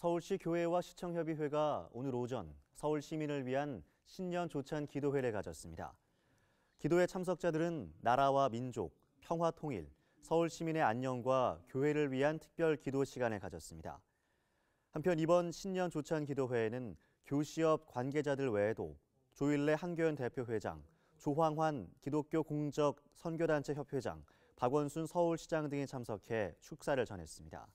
서울시 교회와 시청협의회가 오늘 오전 서울 시민을 위한 신년 조찬 기도회를 가졌습니다. 기도회 참석자들은 나라와 민족, 평화 통일, 서울 시민의 안녕과 교회를 위한 특별 기도 시간을 가졌습니다. 한편 이번 신년 조찬 기도회에는 교시업 관계자들 외에도 조일래 한교연 대표회장, 조황환 기독교 공적 선교단체 협회장, 박원순 서울시장 등이 참석해 축사를 전했습니다.